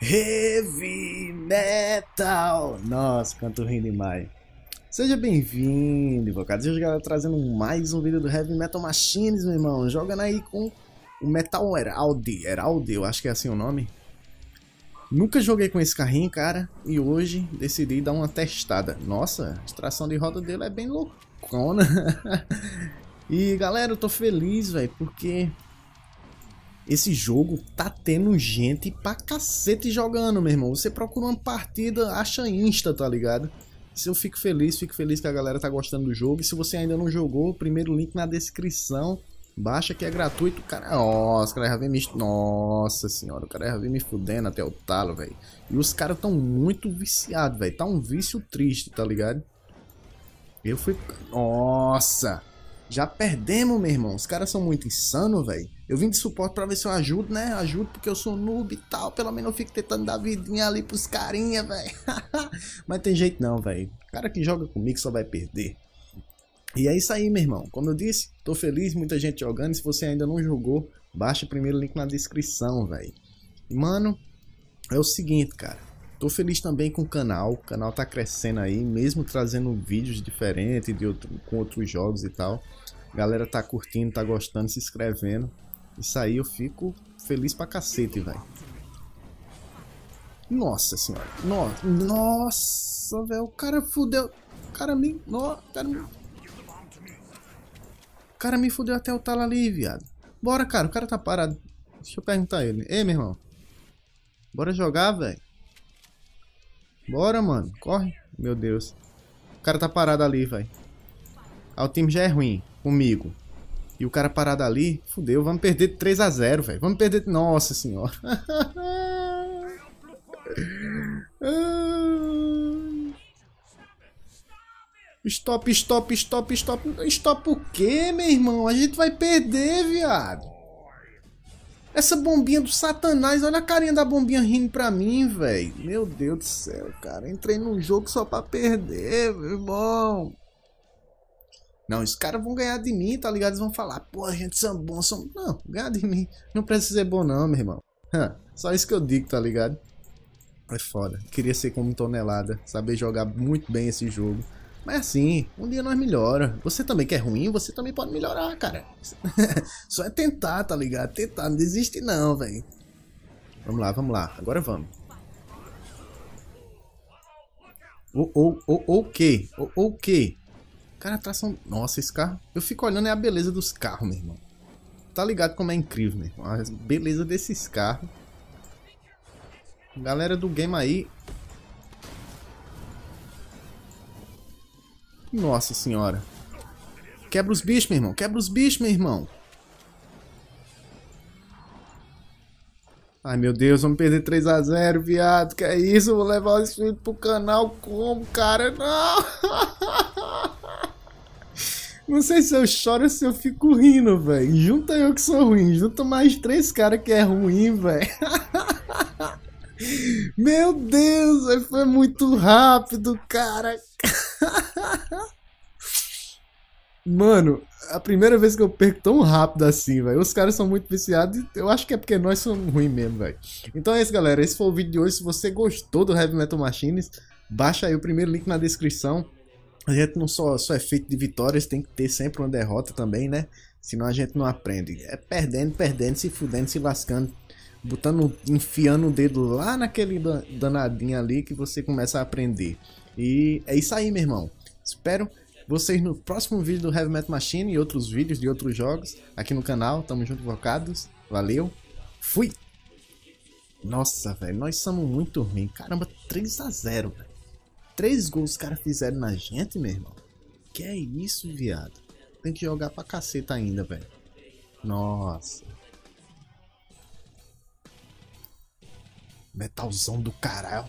Heavy Metal! Nossa, quanto rindo demais. Seja bem-vindo, hoje galera, trazendo mais um vídeo do Heavy Metal Machines, meu irmão. Jogando aí com o Metal Heraldi, Heraldi, eu acho que é assim o nome. Nunca joguei com esse carrinho, cara, e hoje decidi dar uma testada. Nossa, a extração de roda dele é bem loucona. e, galera, eu tô feliz, velho, porque esse jogo tá tendo gente pra cacete jogando, meu irmão. Você procura uma partida, acha insta, tá ligado? Se eu fico feliz, fico feliz que a galera tá gostando do jogo. E se você ainda não jogou, primeiro link na descrição. Baixa que é gratuito, cara. Nossa, o cara já vem me. Nossa senhora, o cara já vem me fudendo até o talo, velho. E os caras tão muito viciados, velho. Tá um vício triste, tá ligado? Eu fui. Nossa! Já perdemos, meu irmão. Os caras são muito insanos, velho. Eu vim de suporte pra ver se eu ajudo, né? Ajudo porque eu sou noob e tal. Pelo menos eu fico tentando dar vidinha ali pros carinha, velho. Mas tem jeito não, velho. O cara que joga comigo só vai perder. E é isso aí, meu irmão. Como eu disse, tô feliz, muita gente jogando. Se você ainda não jogou, baixa o primeiro link na descrição, velho. mano, é o seguinte, cara. Tô feliz também com o canal. O canal tá crescendo aí, mesmo trazendo vídeos diferentes de outro, com outros jogos e tal. A galera tá curtindo, tá gostando, se inscrevendo. Isso aí eu fico feliz pra cacete, velho. Nossa senhora. Nossa, nossa velho. O cara fudeu. O cara me... No, cara me... O cara me fudeu até o talo ali, viado. Bora, cara. O cara tá parado. Deixa eu perguntar a ele. Ei, meu irmão. Bora jogar, velho. Bora, mano. Corre. Meu Deus. O cara tá parado ali, velho. Ah, o time já é ruim. Comigo. E o cara parado ali, fudeu, vamos perder 3 a 0 velho. Vamos perder. Nossa senhora. stop, stop, stop, stop. Stop o quê, meu irmão? A gente vai perder, viado. Essa bombinha do satanás, olha a carinha da bombinha rindo pra mim, velho. Meu Deus do céu, cara. Entrei num jogo só pra perder, meu irmão. Não, os caras vão ganhar de mim, tá ligado? Eles vão falar, pô, a gente são bons, são... Não, ganhar de mim. Não precisa ser bom não, meu irmão. Só isso que eu digo, tá ligado? É foda. Queria ser como tonelada, saber jogar muito bem esse jogo. Mas assim, um dia nós melhora. Você também quer ruim, você também pode melhorar, cara. Só é tentar, tá ligado? Tentar, não desiste não, velho. Vamos lá, vamos lá. Agora vamos. O, o, o, o que? O, o que? Cara, a tração. Nossa, esse carro. Eu fico olhando é a beleza dos carros, meu irmão. Tá ligado como é incrível, meu irmão? A beleza desses carros. Galera do game aí. Nossa senhora. Quebra os bichos, meu irmão. Quebra os bichos, meu irmão. Ai, meu Deus, vamos perder 3x0, viado. Que é isso? Vou levar o vídeo pro canal como, cara? Não! Não sei se eu choro ou se eu fico rindo, velho. Junta eu que sou ruim, junta mais três caras que é ruim, velho. Meu Deus, véio, foi muito rápido, cara. Mano, a primeira vez que eu perco tão rápido assim, velho. Os caras são muito viciados e eu acho que é porque nós somos ruins mesmo, velho. Então é isso, galera. Esse foi o vídeo de hoje. Se você gostou do Heavy Metal Machines, baixa aí o primeiro link na descrição a gente não só, só é feito de vitórias, tem que ter sempre uma derrota também, né? Senão a gente não aprende. É perdendo, perdendo, se fudendo, se lascando, botando, enfiando o dedo lá naquele danadinho ali que você começa a aprender. E é isso aí, meu irmão. Espero vocês no próximo vídeo do Heavy Metal Machine e outros vídeos de outros jogos aqui no canal. Tamo junto, vocados. Valeu. Fui. Nossa, velho, nós somos muito ruins. Caramba, 3 a 0 velho. Três gols os caras fizeram na gente, meu irmão. Que é isso, viado? Tem que jogar pra caceta ainda, velho. Nossa. Metalzão do caralho.